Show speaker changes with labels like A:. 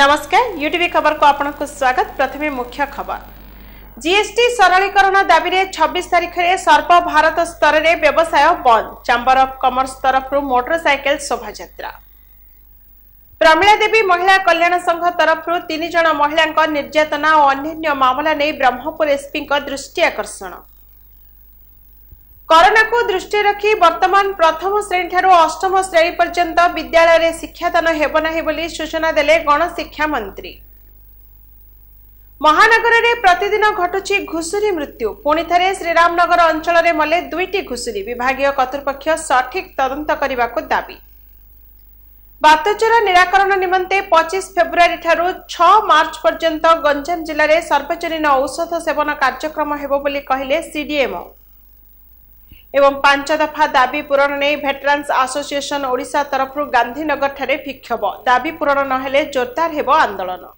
A: खबर खबर को स्वागत जिएस ट सर दार्जिलिङ तारिखले भारत स्तर व्यवसाय बन्द च्याम्बर अफ कमर्स तरफु मोटरसैके शोभन्दा प्रमिलादेवी महिला कल्याण संघ तरफु तिनज महिलातना अन्य ममला नै ब्रह्मपुर एसपिको दृष्टिआकर्षण କରୋନାକୁ ଦୃଷ୍ଟିରେ ରଖି ବର୍ତ୍ତମାନ ପ୍ରଥମ ଶ୍ରେଣୀଠାରୁ ଅଷ୍ଟମ ଶ୍ରେଣୀ ପର୍ଯ୍ୟନ୍ତ ବିଦ୍ୟାଳୟରେ ଶିକ୍ଷାଦାନ ହେବ ନାହିଁ ବୋଲି ସୂଚନା ଦେଲେ ଗଣଶିକ୍ଷା ମନ୍ତ୍ରୀ ମହାନଗରରେ ପ୍ରତିଦିନ ଘଟୁଛି ଘୁଷୁରୀ ମୃତ୍ୟୁ ପୁଣିଥରେ ଶ୍ରୀରାମନଗର ଅଞ୍ଚଳରେ ମଲେ ଦୁଇଟି ଘୁଷୁରୀ ବିଭାଗୀୟ କର୍ତ୍ତୃପକ୍ଷ ସଠିକ୍ ତଦନ୍ତ କରିବାକୁ ଦାବି ବାତଚରା ନିରାକରଣ ନିମନ୍ତେ ପଚିଶ ଫେବୃଆରୀଠାରୁ ଛଅ ମାର୍ଚ୍ଚ ପର୍ଯ୍ୟନ୍ତ ଗଞ୍ଜାମ ଜିଲ୍ଲାରେ ସର୍ବଜନୀନ ଔଷଧ ସେବନ କାର୍ଯ୍ୟକ୍ରମ ହେବ ବୋଲି କହିଲେ ସିଡିଏମ୍ଓ ଏବଂ ପାଞ୍ଚ ଦଫା ଦାବି ପୂରଣ ନେଇ ଭେଟରାନ୍ସ ଆସୋସିଏସନ ଓଡ଼ିଶା ତରଫରୁ ଗାନ୍ଧୀନଗରଠାରେ ବିକ୍ଷୋଭ ଦାବି ପୂରଣ ନହେଲେ ଜୋରଦାର ହେବ ଆନ୍ଦୋଳନ